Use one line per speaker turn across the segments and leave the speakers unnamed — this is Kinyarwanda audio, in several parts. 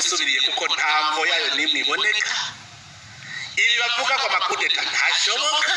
isubiriye kuko nta mvo yayo n'imwe iboneka ibi bavuga ko amakudeta ntashoboka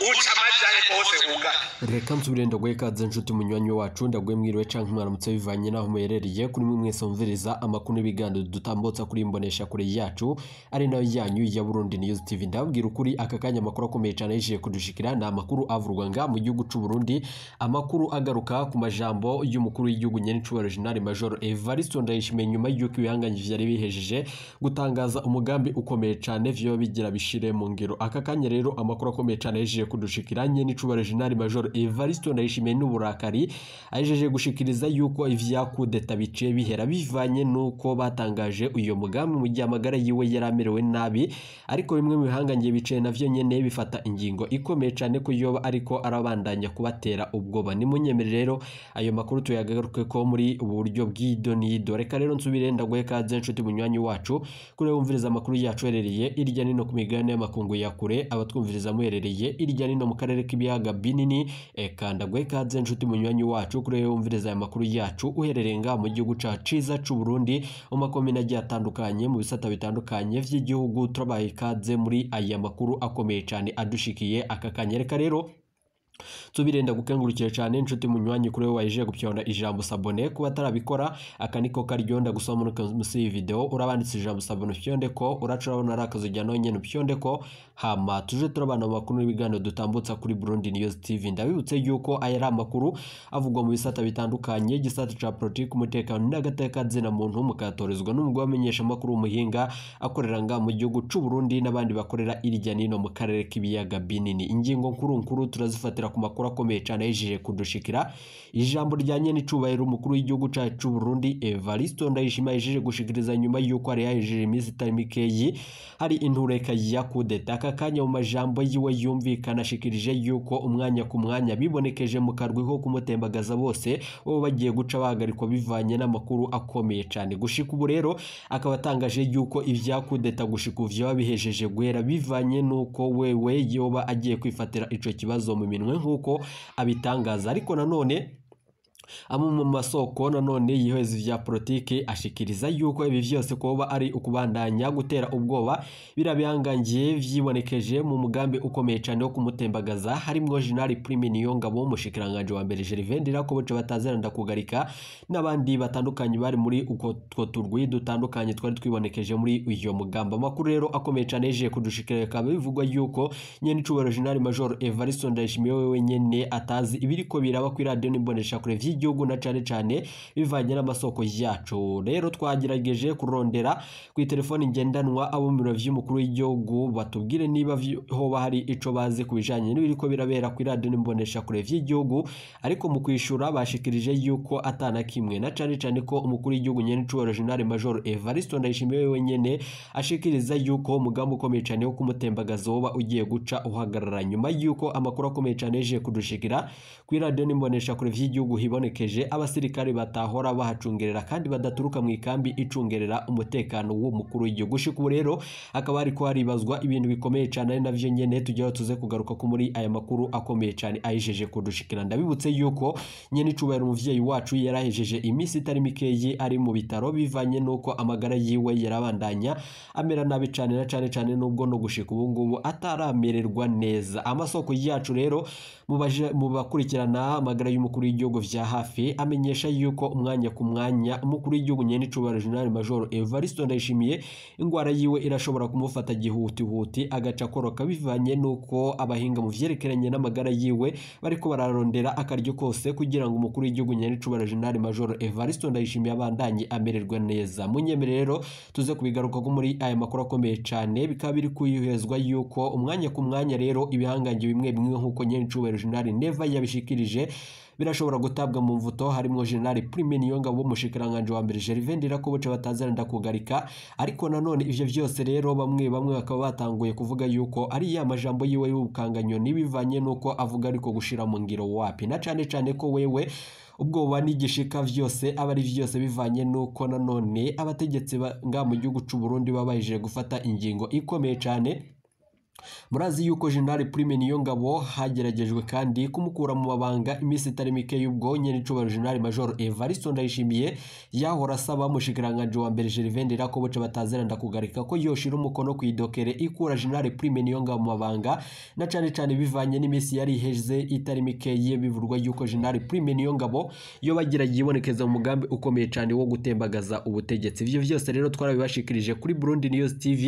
uca amajyane reka nsubire ndaguhe kaze inshuti munyuranye wacu ndaguhe mwiriwe cyangwa mwaramutse bivanye n'aho muherereye kuri mwe mwese mwumviriza amakuru n'ibiganiro dutambutsa kuri imbonesha kure yacu ari nayo yanyu ya burundi news tv ndabwira ukuri aka kanya amakuru akomeye cyane yishije kudushikira ni amakuru avurwa nga mu gihugu cy'u Burundi amakuru agaruka ku majambo y'umukuru w'igihugu nyenicubahiro general major Evariste Ndayishimiye nyuma y'uko ibihangange byari bihejeje gutangaza umugambi ukomeye cyane vyo bigira bishire mu ngiro aka kanya rero amakuru akomeye cyane yishije kudushikiranye n'icuba Reginal Major Evariste Ndayishimiye n'uburakari ajeje gushikiriza yuko ivya kudeta biciye bihera bivanye nuko batangaje uyo mugambi mu gihe amagara yiwe yaramerewe nabi ariko bimwe mu bihangangiye bicaye navyo nyene bifata ingingo ikomeye cyane ko yoba ariko arabandanya kubatera ubwoba nimunyemere rero ayo makuru tuyagaruke ko muri uburyo bw'idoni doreka rero nsubire ndaguhe kaze nshuti munywanyi wacu kure wumviriza amakuru yacu herereye irya nino ku migabane y'amakungu ya kure abatwumviriza muherereye irya hirya no mu karere k'ibiyaga binini kandagwe kaze inshuti munyuranye wacu kuri wumviriza aya makuru yacu uherereye mu gihugu cya ciza cy'u Burundi mu makomine agiye atandukanye mu bisata bitandukanye by'igihugu turabaye kaze muri aya makuru akomeye cyane adushikiye aka kanyereka rero Tubirinda gukangurukira cyane inshuti munywanyi kuri we wayije gupyona ijambo sabone kuba atarabikora aka niko karyonda gusoma munsi iyi video urabanditse ijambo sabone upyonde ko uraca ari akazi ujyana nyine upyonde ko hama tuje turabana mu makuru n'ibiganiro dutambutsa kuri Burundi News TV ndabibutse yuko aya ari amakuru avugwa mu bisata bitandukanye gisata ca politiki umutekano n'agateka zina muntu mukatorizwa n'umugore wamenyesha amakuru umuhinga akorera nga mu gihugu c'u Burundi n'abandi bakorera irya nino mu karere k'ibiyaga binini ingingo nkuru nkuru turazifatira kugendera ku makuru akomeye cyane yahishiye kudushikira ijambo rijyanye n'icubahiro umukuru w'igihugu cyacu cy'u Burundi Evariste Ndayishimiye yahishiye gushikiriza nyuma y'uko hari yahishiye iminsi itari mikeyi hari intureka ya kudeta aka kanya mu majambo yiwe yumvikana ashikirije yuko umwanya ku mwanya bibonekeje mu karwi ko kumutembagaza bose bo bagiye guca bahagarikwa bivanye n'amakuru akomeye cyane gushika ubu rero akaba atangaje yuko ibya kudeta gushika ubu byaba guhera bivanye n'uko wewe yoba agiye kwifatira icyo kibazo mu minwe nk'uko abitangaza ariko nanone mu masoko nanone y'ihezi vya politiki ashikiriza yuko ibi vyose koba ari ukubandanya gutera ubwoba birabihangangiye vyibonekeje mu mugambi ukomeye cane wo kumutembagaza harimwo General Prime Niyongabo umushikiranganje wa mbere Gervais Ndirakoboje batazeranda kugarika n'abandi batandukanye bari muri uko turwi dutandukanye twari twibonekeje muri uyo mugamba amakuru rero akomeye cane yeje kudushikira bikaba bivugwa yuko nyene icubahiro General Major Evariste Ndayishimiye wewe nyene atazi ibiriko biraba kuri radio n'imbonesha kure ry'igihugu na cyane cyane bivanye n'amasoko yacu rero twagerageje kurondera ku telefoni ngendanwa abo mu biro by'umukuru w'igihugu batubwire niba hoba hari ico bazi ku bijanye n'ibiriko birabera ku iradiyo n'imbonesha kure vy'igihugu ariko mu kwishyura bashikirije yuko atana kimwe na cyane cyane ko umukuru w'igihugu nyene cubahiro general major Evariste Ndayishimiye wewe ashikiriza yuko umugambi ukomeye cyane wo kumutembagaza woba ugiye guca uhagarara nyuma yuko amakuru akomeye cyane yaje kudushikira ku iradiyo n'imbonesha kure vy'igihugu hibone babonekeje abasirikare batahora bahacungerera kandi badaturuka mu ikambi icungerera umutekano w'umukuru w'igihugu ubu rero hakaba hari ko haribazwa ibintu bikomeye cyane ari nabyo nyine tujyaho tuze kugaruka ko muri aya makuru akomeye cyane ayijeje kudushikira ndabibutse yuko nyine icubahiro umubyeyi wacu yarahejeje iminsi itari mikeyi ari mu bitaro bivanye n'uko amagara yiwe yarabandanya amera nabi cyane na cyane cyane nubwo no gushika ubu ngubu ataramererwa neza amasoko yacu rero mu bakurikirana amagara y'umukuru w'igihugu vya hafi amenyesha yuko umwanya ku mwanya umukuru w'igihugu nyenicubahiro jenerali majoro evaristo ndayishimiye indwara yiwe irashobora kumufata gihutihuti agaca akoroka bivanye n'uko abahinga mu vyerekeranye n'amagara yiwe bariko bararondera akaryo kose kugira ngo umukuru w'igihugu nyenicubahiro General major evaristo ndayishimiye abandanye amererwe neza Munyeme rero tuze ko muri aya makuru akomeye cane bikaba biri kuyuhezwa yuko umwanya ku mwanya rero ibihangange bimwe bimwe nk'uko nyenicubahiro Jenerali Neva yabishikirije birashobora gutabwa mu mvuto harimo Jenerali Prime Niyongabo umushikiranganje wa mbere Gervais Ndirakoboca batazana ndakugarika ariko nanone ivyo byose rero bamwe bamwe bakaba batanguye kuvuga yuko ari ya majambo yiwe y'ubukanganyo nibivanye nuko avuga ariko gushira mu ngiro wapi na cyane cyane ko wewe ubwoba n'igishika byose aba ari vyose bivanye nuko nanone abategetsi nga mu gihugu c'u Burundi babayije gufata ingingo ikomeye cane murazi yuko jenerali Prime Niyongabo hageragejwe kandi kumukura mu mabanga iminsi itari mike y'ubwonye n'icubaro jenerali major Evaristo Ndayishimiye yahora asaba mushikiranganje wa mbere Gervain Ndirakoboca batazeranda kugarika ko yoshira umukono ku idokere ikura jenerali Prime Niyongabo mu mabanga na cane cane bivanye n'iminsi yari iheze itari mike ye bivurwa yuko jenerali Prime Niyongabo yo bagiragiye ibonekeza mu mugambi ukomeye cyane wo gutembagaza ubutegetsi ibyo byose rero twarabibashikirije kuri Burundi News TV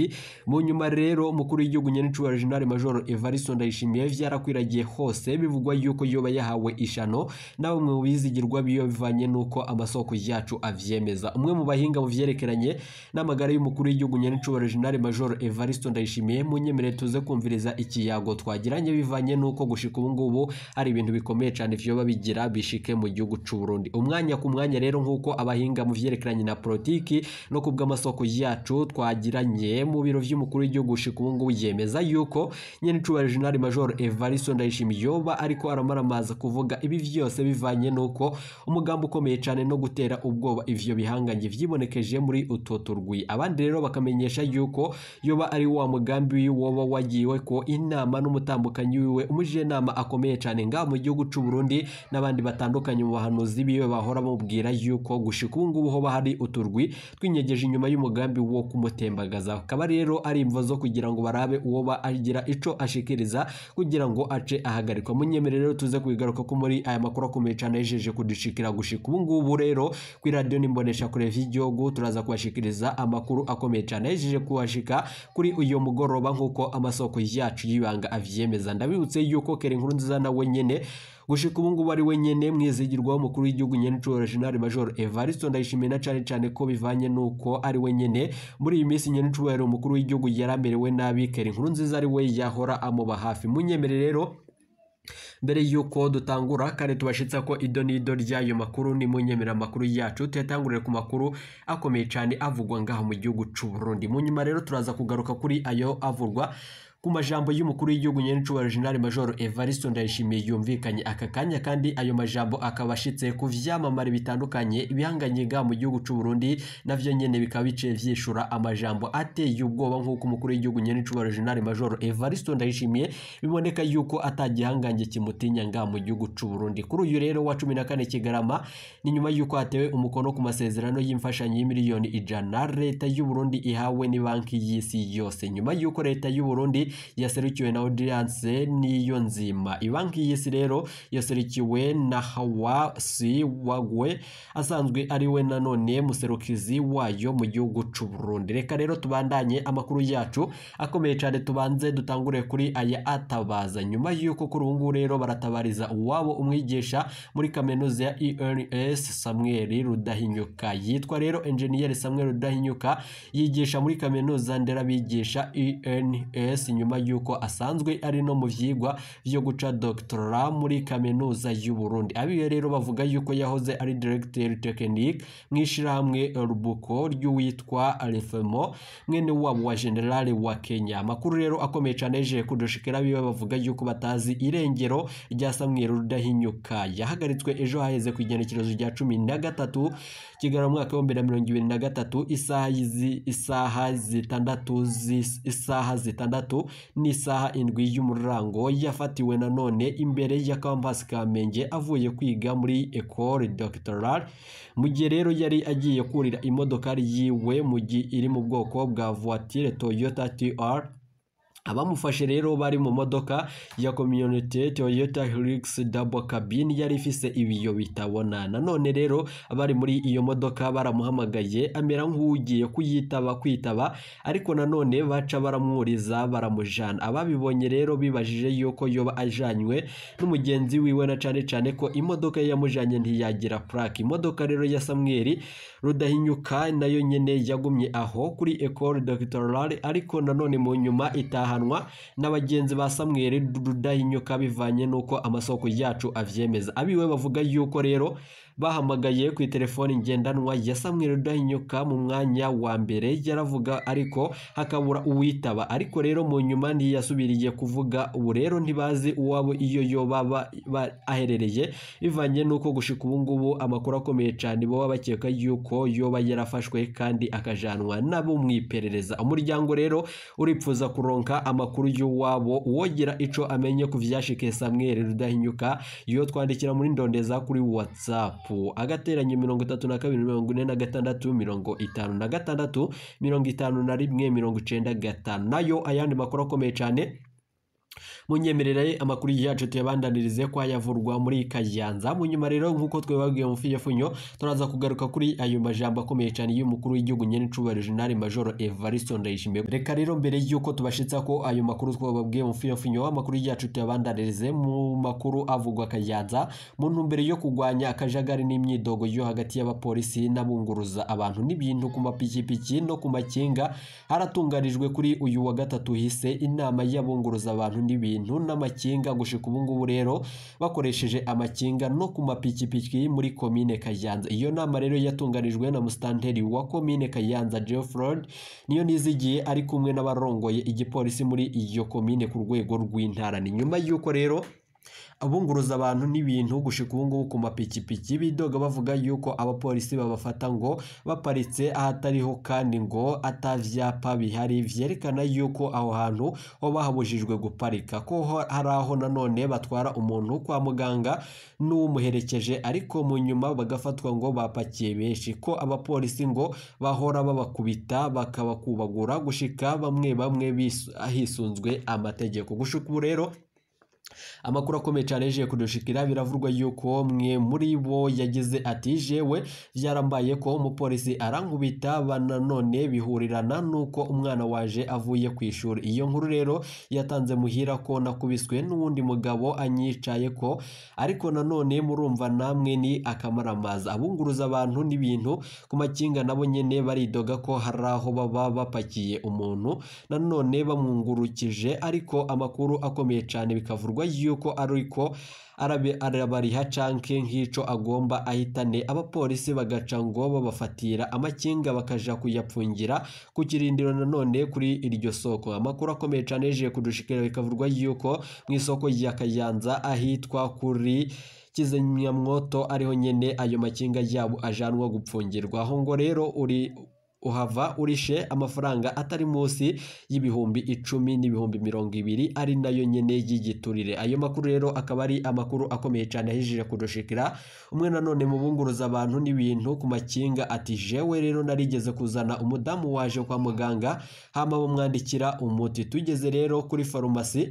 mu nyuma rero mukuru w'igihugu nyene Rwigema Reginal Major Evaristo Ndayishimiye vyarakwiragiye hose bivugwa yuko yoba yahawe ishano na bamwe mu bizigirwa biyo bivanye nuko amasoko yacu avyemeza umwe mu bahinga mu vyerekeranye n'amagara y'umukuru w'igihugu nyenicubahiro Reginal Major Evaristo Ndayishimiye munyemerere tuze kumviriza ikiyago twagiranye bivanye nuko gushika ubu ngubu hari ibintu bikomeye cyane vyoba bigira bishike mu gihugu c'u Burundi umwanya ku mwanya rero nk'uko abahinga mu vyerekeranye na politiki no kubw'amasoko yacu twagiranye mu biro vy'umukuru w'igihugu gushika ubu ngubu yemeza yo yuko nyenicubahiro jenali major evaristo ndayishimiye yoba ariko aramaramaza kuvuga ibi byose bivanye n'uko umugambi ukomeye cyane no gutera ubwoba ivyo bihangange vyibonekeje muri utwo turwi abandi rero bakamenyesha yuko yoba ari wa mugambi woba wagiwe ko inama n'umutambukanyi wiwe umujenama akomeye cyane ngaha mu gihugu cy'u Burundi n'abandi batandukanye mu bahanuzi biwe bahora bamubwira yuko gushika ubu ngubu hoba hari uturwi twinyegeje inyuma y'umugambi wo kumutembagaza akaba rero ari imvo zo kugira ngo barabe uwo ba akaba agira ico ashikiriza kugira ngo ace ahagarikwa munyemerere rero tuze kubigaruka ko muri aya makuru akomeye cyane yejeje kudushikira gushika ubu ngubu rero kuri radio nimbonesha kure y'igihugu turaza kubashikiriza amakuru akomeye cyane yejeje kuhashika kuri uyu mugoroba nk'uko amasoko yacu y'ibanga avyemeza ndabibutse yuko kera inkuru nziza nawe nyene gushika ubu ngubu ari we nyene mwizigirwaho umukuru w'igihugu nyenicoro general major evaristo ndayishimiye na cane cane ko bivanye nuko ari we nyene muri iyi minsi nyenicubahiro umukuru w'igihugu yaramerewe nabi kera inkuru nziza ari we yahora amuba hafi munyemere rero mbere y'uko dutangura kandi tubashyitsa ko ido n'ido ry'ayo makuru ni munyemera amakuru yacu tuyatangurire ku makuru akomeye cyane avugwa ngaha mu gihugu cy'u Burundi rero turaza kugaruka kuri ayo avurwa ku majambo y'umukuru w'igihugu nyirincuba jenerali majoro evariste ndayishimiye yumvikanye aka kanya kandi ayo majambo akaba ashitse ku vyamamare bitandukanye bihanganye ga mu gihugu cyu Burundi navyo nyene bikaba biciye byishura amajambo ateye ubwoba nk'uko umukuru w'igihugu nyirincuba jenerali majoro evariste ndayishimiye biboneka yuko atagihanganye kimutinya nga mu gihugu c'u Burundi kuri uyu rero wa cumi na kane Kigarama ni nyuma yuko hatewe umukono ku masezerano y'imfashanyo y'imiliyoni ijana leta y'u Burundi ihawe ni banki y'isi yose nyuma yuko leta y'u Burundi yaserukiwe na Audience niyo nzima ibanki y'isi rero yaserukiwe na Hawasi Wagwe asanzwe ari we nanone muserukizi wayo mu gihugu cy'u Burundi reka rero tubandanye amakuru yacu akomeye cyane tubanze dutangure kuri aya atabaza nyuma y'uko kuri ubu ngubu rero baratabariza uwabo umwigisha muri kaminuza ya ERS Samuel Rudahinyuka yitwa rero Engineer Samuel Rudahinyuka yigisha muri kaminuza nderabigisha ENS nyuma y'uko asanzwe ari no mu byigwa byo guca dogitora muri kaminuza y'u Burundi abiwe rero bavuga yuko yahoze ari diregiteri tekinike mu ishyirahamwe rubuko ry'uwitwa refemo mwene wabo wa generale wa kenya amakuru rero akomeye cyane yejeje kudushikira biwe bavuga yuko batazi irengero rya samwero rudahinyuka yahagaritswe ejo haheze ku igenekerezo rya cumi na gatatu kigarama umwaka w'ibihumbi na mirongo ibiri na gatatu isaha zitandatu isaha zitandatu n'isaha indwi y'umurango yafatiwe nanone imbere ya kampasi Kamenge avuye kwiga muri Ecole Doctorale mu gihe rero yari agiye kurira imodokari yiwe mu gihe iri mu bwoko bwa voiture Toyota TR abamufashe rero bari mu modoka ya komyunite toyota hirigisi dabo kabine yari ifise ibiyo bitabona nanone rero abari muri iyo modoka baramuhamagaye amera nk'ugiye kuyitaba kwitaba ariko nanone baca baramwuriza baramujana ababibonye rero bibajije yuko yoba ajanywe n'umugenzi wiwe na cyane cyane ko imodoka yamujanye ntiyagira purake imodoka rero ya samweri rudahinyuka nayo nyine yagumye aho kuri ekore dogitorari ariko nanone mu nyuma ita kirahanwa na bagenzi ba Samuel Rudahignuka bivanye n'uko amasoko yacu abyemeza abiwe bavuga yuko rero bahamagaye ku telefoni ngendanwa ya Samuel Rudahinyuka mu mwanya wa mbere yaravuga ariko hakabura uwitaba ariko rero mu nyuma ntiyasubiriye kuvuga ubu rero ntibazi uwabo iyo yo baba aherereye bivanye n'uko gushika ubu ngubu amakuru akomeye cyane baba bakeka yuko yoba yarafashwe kandi akajanwa nabo mu iperereza umuryango rero uripfuza kuronka amakuru y'uwabo uwogira ico amenye ku vyashike Samuel Rudahinyuka iyo twandikira muri ndondeza kuri WhatsApp gatatu agateranya mirongo itatu na kabiri mirongo ine na gatandatu mirongo itanu na gatandatu mirongo itanu na rimwe mirongo icenda gatanu nayo ayandi makuru akomeye cyane munyemerere amakuru yacu tuyabandanirize kwa yavurwa muri Kayanza munyuma rero nkuko twebabwiye mu fiyefunyo turaza kugaruka kuri ayo majambo akomeye cyane y'umukuru w'igihugu nyenicubahiro General Major Evariste Ndayishimiye reka rero mbere y'uko tubashyitsa ko ayo makuru twababwiye mu fiyefunyo amakuru yacu tuyabandanirize mu makuru avugwa Kayanza mu ntumbero yo kugwanya akajagari n'imyidogo yo hagati y'abapolisi n'abunguruza abantu n'ibintu ku mapikipiki no ku makinga haratunganijwe kuri uyu wa gatatu hise inama y'abunguruza abantu n'ibintu n'amakinga gushika ubu ngubu rero bakoresheje amakinga no ku mapikipiki muri komine Kayanza iyo nama rero yatunganijwe na Mustanteri wa komine Kayanza Geoffroid niyo nizigiye ari kumwe n'abarongoye igipolisi muri iyo komine ku rwego rw'intara ni nyuma yuko rero abunguruza abantu n'ibintu gushika ubu ngubu ku mapikipiki bidoga bavuga yuko abapolisi babafata ngo baparitse ahatariho kandi ngo atavyapa bihari vyerekana yuko aho hantu ho bahabujijwe guparika ko hari aho nanone batwara umuntu kwa muganga n’umuherekeje ariko mu nyuma bagafatwa ngo bapakiye benshi ko abapolisi ngo bahora babakubita bakabakubagura gushika bamwe bamwe hisunzwe amategeko gushuka ubu rero amakuru akomeye cyane yaje kudushikira biravurwa yuko umwe muri bo yagize ati jewe byarambaye ko umupolisi arankubita bananone bihurirana nuko umwana waje avuye ku ishuri iyo nkuru rero yatanze muhira ko nakubiswe n'uwundi mugabo anyicaye ko ariko nanone murumva namwe ni akamaramaza abunguruza abantu n'ibintu ku makinga nabo nyine baridoga ko hari aho baba bapakiye umuntu nanone bamwungurukije ariko amakuru akomeye cyane bikavurwa biterwa yuko ariko arabariha canke nk'ico agomba ahitane abapolisi bagaca ngo babafatira amakinga bakaja kuyapfungira ku kirindiro nanone kuri iryo soko amakuru akomeye cane yejeje kudushikira bikavurwa yuko mu isoko ya Kayanza ahitwa kuri kizimyamwoto ariho nyene ayo makinga yabo ajanwa gupfungirwa aho ngo rero uri uhava urishe amafaranga atari munsi y'ibihumbi icumi n'ibihumbi mirongo ibiri ari nayo nyine y'igiturire ayo makuru rero akaba ari amakuru akomeye cyane ahijije kudushikira umwe nanone mu bunguruza abantu n'ibintu ku makinga ati jewe rero narigeze kuzana umudamu waje kwa muganga hama bamwandikira umuti tugeze rero kuri farumasi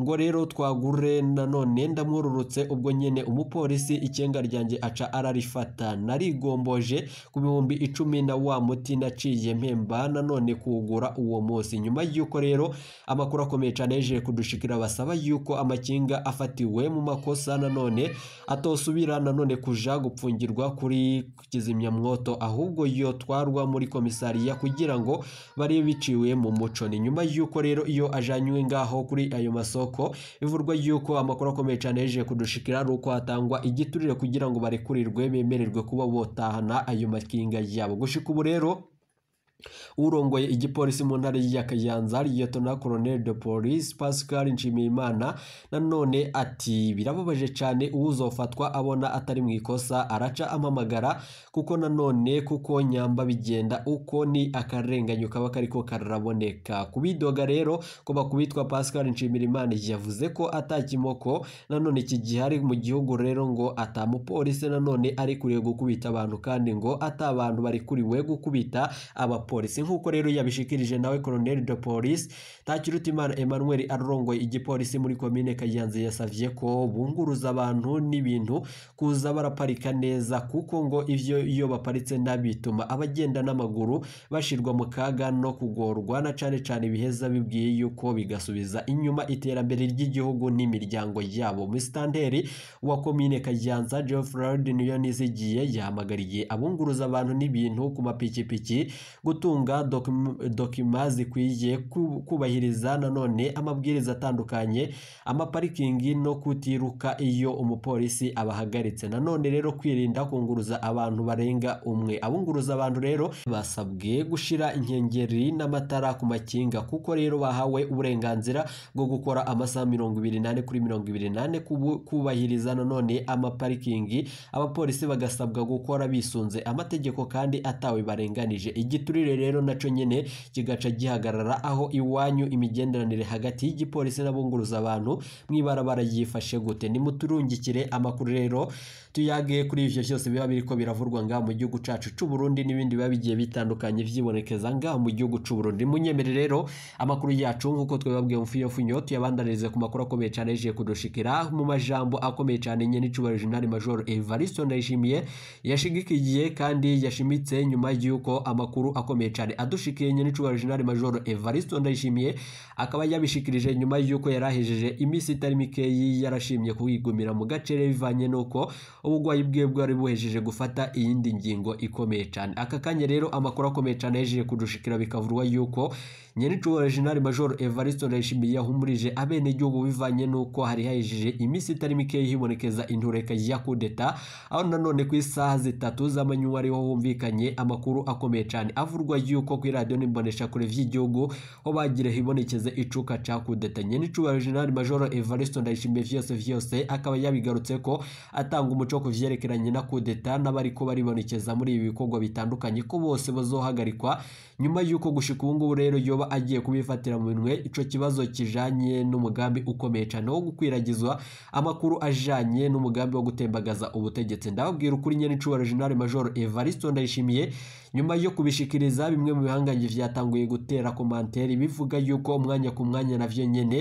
ngo rero twagure nanone ndamwororotse ubwo nyine umupolisi ikenga ryanjye aca ararifata narigomboje ku bihumbi icumi na wa muti naciye mpemba nanone kuwugura uwo munsi nyuma y'uko rero amakuru akomeye cyane yejeje kudushikira basaba yuko amakinga afatiwe mu makosa nanone atosubira nanone kuja gupfungirwa kuri kizimyamwoto ahubwo twarwa muri komisariya kugira ngo bari biciwe mu muco ni nyuma y'uko rero iyo ajanywe ngaho kuri ayo masoko isoko bivurwa yuko amakuru akomeye cyane yejeje kudushikira ari uko hatangwa igiturire kugira ngo barekurirwe bemererwe kuba botahana ayo makinga yabo gushika ubu rero urongoye igipolisi mu ntara ya Kayanza Liyetona Colonel de Police Pascal Nshimiyimana nanone ati birababaje cyane uwuzofatwa abona atari mu ikosa araca amamagara kuko nanone kuko nyamba bigenda uko ni akarenganyo kaba kariko karaboneka kubidoga rero ko bakubitwa Pascal Nshimiyimana yavuze ko atakimoko nanone iki gihe ari mu gihugu rero ngo atamupolisi nanone ari kuriwe gukubita abantu kandi ngo atabantu bari kuriwe gukubita aba polisi nk'uko rero yabishikirije nawe Colonel de Police Ntakirutimana Emmanuel arongoye igipolisi muri komine Kayanza yasabye ko bunguruza abantu n'ibintu kuza baraparika neza kuko ngo ibyo iyo baparitse nabituma abagenda n'amaguru bashirwa mu kaga no kugorwa na cane cane biheza bibwiye yuko bigasubiza inyuma iterambere ry'igihugu n'imiryango yabo mustanteri wa komine Kayanza Geoffrey Niyonizigiye yahamagariye abunguruza abantu n'ibintu ku mapikipiki gutunga dokima zikwiye kubahiriza nanone amabwiriza atandukanye amaparikingi no kutiruka iyo umupolisi abahagaritse nanone rero kwirinda kunguruza abantu barenga umwe abunguruza abantu rero basabwe gushyira inkengeri n'amatara ku makinga kuko rero bahawe uburenganzira bwo gukora amasaha mirongo ibiri n'ane kuri mirongo ibiri n'ane kubahiriza nanone amaparikingi abapolisi bagasabwa gukora bisunze amategeko kandi atawe barenganije igiturire kirere rero nacyo nyine kigaca gihagarara aho iwanyu imigenderanire hagati y'igipolisi n'abunguruza abantu mu ibarabara yifashe gute nimuturungikire amakuru rero tuyagiye kuri ibyo byose biba ko biravurwa ngaha mu gihugu cyacu cy'u Burundi n'ibindi biba bigiye bitandukanye byibonekeza ngaha mu gihugu cy'u Burundi munyemere rero amakuru yacu nk'uko twebabwiye mu fiyo funyo tuyabandarize ku makuru akomeye cyane yaje kudushikira mu majambo akomeye cyane nyene n'icubahiro Jenerali Major Evaristo Ndayishimiye yashigikiye kandi yashimitse nyuma y'uko amakuru akomeye cyane adushikiriye nyirincuba Reginald Majoro Evariste Ndayishimiye akaba yabishikirije nyuma y'uko yari ahejeje iminsi itari mikeyi yarashimye kuwigumira mu gacere bivanye n'uko uburwayi bwe bwari buhejeje gufata iyindi ngingo ikomeye cyane aka kanya rero amakuru akomeye cyane yaje kudushikira bikavurwa yuko nyiricuba Reginari Major Evariste Ndayishimiye yahumurije abenegihugu bivanye n'uko hari hahejije iminsi itari mikeya hibonekeza intureka ya kudeta aho nanone ku isaha zitatu z'amanywa ariho humvikanye amakuru akomeye cyane avurwa yuko kuri radiyo n'imbonesha kure by'igihugu ho bagire hibonekeze icuka ca kudeta nyiricuba Reginari Major Evariste Ndayishimiye vyose vyose akaba yabigarutse ko atanga umuco ku vyerekeranye na kudeta n'abari ko baribonekeza muri ibi bikorwa bitandukanye ko bose bazohagarikwa nyuma y'uko gushika ubu ngubu rero yoba agiye kubifatira mu minwe icyo kibazo kijanye n'umugambi ukomeye cyane wo gukwiragizwa amakuru ajanye n'umugambi wo gutembagaza ubutegetsi ndababwira ukuri nyine inshuro General Major Evaristo Ndayishimiye nyuma yo kubishikiriza bimwe mu bihangange byatanguye gutera komantere bivuga yuko umwanya ku mwanya na navyo nyene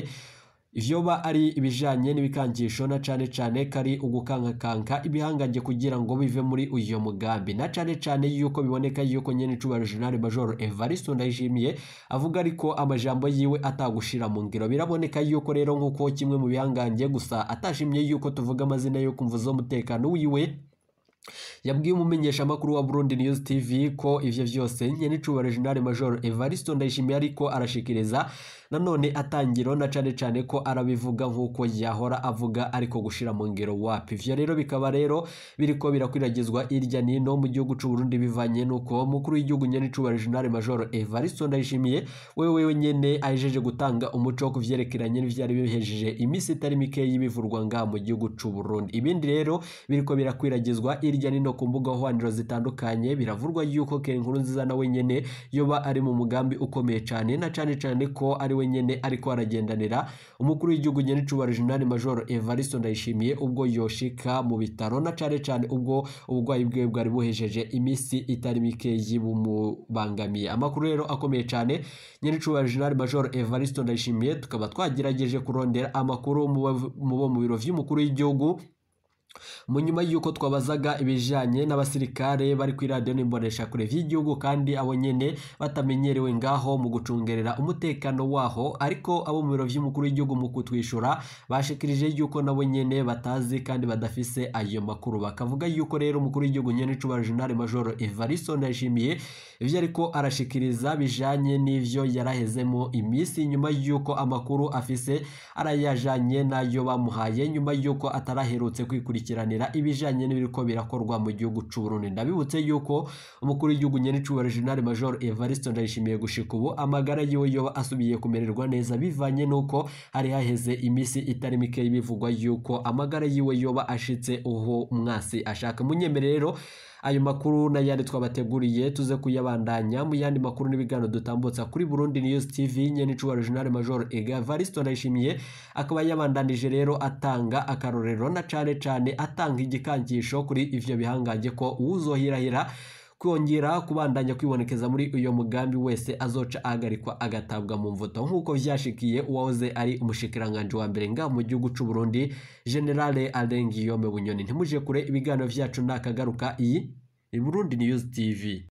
yoba ari ibijanye n'ibikangisho na cyane cyane kari ari ugukangakanka ibihangange kugira ngo bive muri uyu mugambi na cyane cyane yuko biboneka yuko nyine icubaro jenali majoro evariste ndayishimiye avuga ariko amajambo yiwe atagushira mu ngiro biraboneka yuko rero nk'uko kimwe mu bihangange gusa atashimye yuko tuvuga amazina yo kumva umutekano wiwe yabwiye umumenyeshamakuru wa Burundi News TV ko ivyo vyose nyene cubare General Major Evaristo Ndayishimiye ariko arashikiriza nanone atangiraho na cyane cyane ko arabivuga nk'uko yahora avuga ariko gushyira mu ngero wapi ibyo rero bikaba rero biriko birakwiragizwa hirya n'ino mu gihugu cy'u Burundi bivanye n'uko umukuru w'igihugu nyenicubahiro General Major Evariste Ndayishimiye wewe wenyene ajeje gutanga umuco ku vyerekeranye n'ivyari bihejeje iminsi itari mike y'ibivurwa nga mu gihugu cy'u Burundi ibindi rero biriko birakwiragizwa hirya n'ino ku mbuga hwaniro zitandukanye biravurwa yuko Keri Nkurunziza na wenyene yoba ari mu mugambi ukomeye cyane na cyane cyane ko ari we nyine ariko aragendanira umukuru w'igihugu nyirincuba reginali majoro evaristo ndayishimiye ubwo yoshika mu bitaro na cyane cyane ubwo uburwayi bwe bwari buhejeje iminsi itari mikeyi bumubangamiye amakuru rero akomeye cyane nyirincuba reginali majoro evaristo ndayishimiye tukaba twagerageje kurondera amakuru mu bo mu biro by'umukuru w'igihugu mu mm. nyuma y'uko twabazaga ibijyanye n'abasirikare bari kuri radiyo n'imboneshakure y'igihugu kandi abo nyine batamenyerewe ngaho mu gucungerera umutekano waho ariko abo mu biro by'umukuru w'igihugu mu kutwishyura bashikirije yuko nabo nyine batazi kandi badafise ayo makuru bakavuga yuko rero umukuru w'igihugu nyine icubara jenali majoro evariso ndayishimiye ibyo ariko arashikiriza bijyanye n'ibyo yarahezemo iminsi nyuma y'uko amakuru afise arayajyanye n'ayo bamuhaye nyuma y'uko ataraherutse kwikurikira gukurikiranira ibijyanye n'ibiriko birakorwa mu gihugu cy'u Burundi ndabibutse yuko umukuru w'igihugu nyirincuba Regional Major Evariste Ndayishimiye gushika ubu amagara yiwe yoba asubiye kumererwa neza bivanye n'uko hari haheze imisi itari mike bivugwa yuko amagara yiwe yoba ashitse uho umwasi ashaka munyemere rero ayo makuru n'ayandi twabateguriye tuze kuyabandanya mu yandi makuru n'ibiganiro dutambutsa kuri Burundi News TV nyene cuba Regional Major Ega Ndayishimiye akaba yabandanije rero atanga akarorero na cane cane cyane atanga igikangisho kuri ivyo bihangange ko uwuzohirahira kongera kubandanya kwibonekeza muri uyu mugambi wese azoca ahagarikwa agatabwa mu mvuto nk'uko byashikiye uwahoze ari umushikiranganji wa mbere ngaha mu gihugu cy'u Burundi General Alain Guillaume Bunyoni ntimuje kure ibiganiro byacu n’akagaruka iyi i Burundi News TV